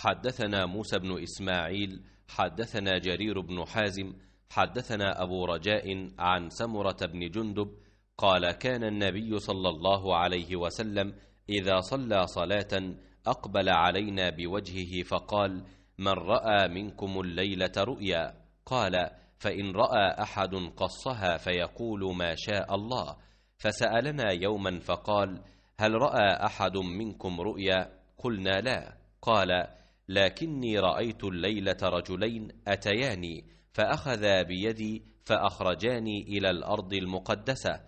حدثنا موسى بن إسماعيل حدثنا جرير بن حازم حدثنا أبو رجاء عن سمرة بن جندب قال كان النبي صلى الله عليه وسلم إذا صلى صلاة أقبل علينا بوجهه فقال من رأى منكم الليلة رؤيا قال فإن رأى أحد قصها فيقول ما شاء الله فسألنا يوما فقال هل رأى أحد منكم رؤيا قلنا لا قال لكني رأيت الليلة رجلين أتياني فأخذا بيدي فأخرجاني إلى الأرض المقدسة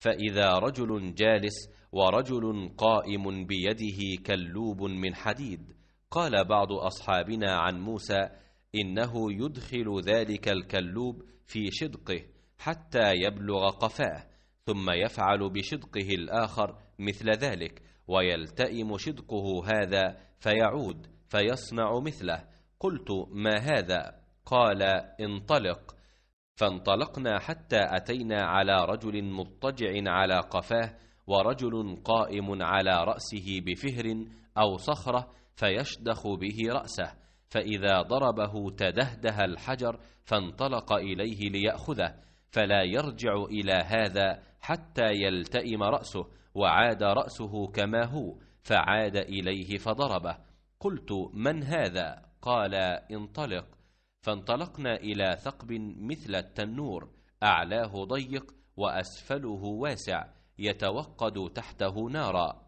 فإذا رجل جالس ورجل قائم بيده كلوب من حديد قال بعض أصحابنا عن موسى إنه يدخل ذلك الكلوب في شدقه حتى يبلغ قفاه ثم يفعل بشدقه الآخر مثل ذلك ويلتئم شدقه هذا فيعود فيصنع مثله قلت ما هذا قال انطلق فانطلقنا حتى أتينا على رجل مضطجع على قفاه ورجل قائم على رأسه بفهر أو صخرة فيشدخ به رأسه فإذا ضربه تدهده الحجر فانطلق إليه ليأخذه فلا يرجع إلى هذا حتى يلتئم رأسه وعاد رأسه كما هو فعاد إليه فضربه قلت من هذا قال انطلق فانطلقنا إلى ثقب مثل التنور أعلاه ضيق وأسفله واسع يتوقد تحته نارا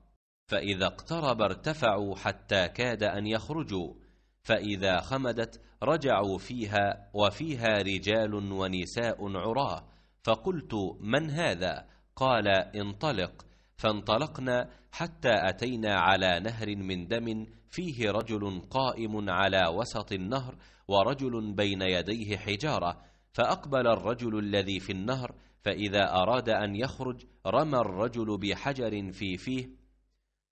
فإذا اقترب ارتفعوا حتى كاد أن يخرجوا فإذا خمدت رجعوا فيها وفيها رجال ونساء عراه فقلت من هذا قال انطلق فانطلقنا حتى أتينا على نهر من دم فيه رجل قائم على وسط النهر ورجل بين يديه حجارة فأقبل الرجل الذي في النهر فإذا أراد أن يخرج رمى الرجل بحجر في فيه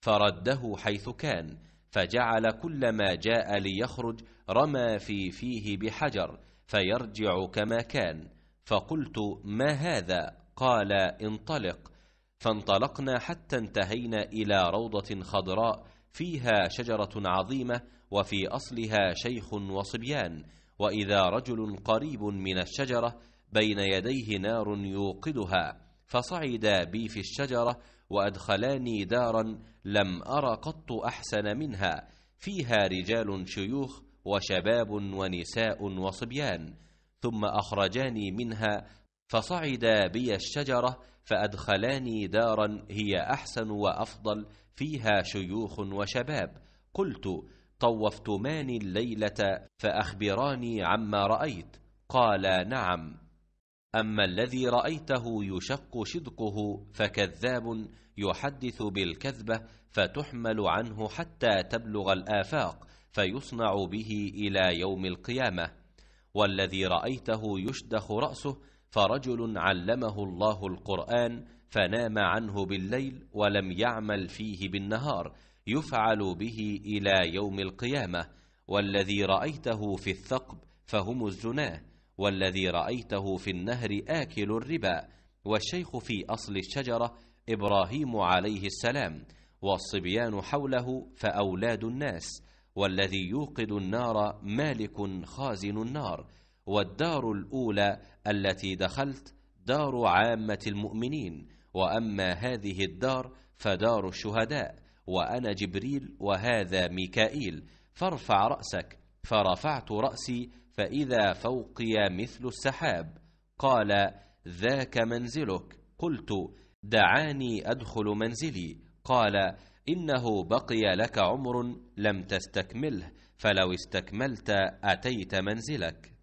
فرده حيث كان فجعل كل ما جاء ليخرج رمى في فيه بحجر فيرجع كما كان فقلت ما هذا قال انطلق فانطلقنا حتى انتهينا إلى روضة خضراء فيها شجرة عظيمة وفي أصلها شيخ وصبيان وإذا رجل قريب من الشجرة بين يديه نار يوقدها فصعدا بي في الشجرة وأدخلاني دارا لم أر قط أحسن منها فيها رجال شيوخ وشباب ونساء وصبيان ثم أخرجاني منها فصعدا بي الشجرة فأدخلاني دارا هي أحسن وأفضل فيها شيوخ وشباب قلت طوفتمان الليلة فأخبراني عما رأيت قال نعم أما الذي رأيته يشق شدقه فكذاب يحدث بالكذبة فتحمل عنه حتى تبلغ الآفاق فيصنع به إلى يوم القيامة والذي رأيته يشدخ رأسه فرجل علمه الله القرآن فنام عنه بالليل ولم يعمل فيه بالنهار يفعل به إلى يوم القيامة والذي رأيته في الثقب فهم الزناه والذي رأيته في النهر آكل الربا والشيخ في أصل الشجرة إبراهيم عليه السلام والصبيان حوله فأولاد الناس والذي يوقد النار مالك خازن النار والدار الاولى التي دخلت دار عامه المؤمنين واما هذه الدار فدار الشهداء وانا جبريل وهذا ميكائيل فارفع راسك فرفعت راسي فاذا فوقي مثل السحاب قال ذاك منزلك قلت دعاني ادخل منزلي قال انه بقي لك عمر لم تستكمله فلو استكملت اتيت منزلك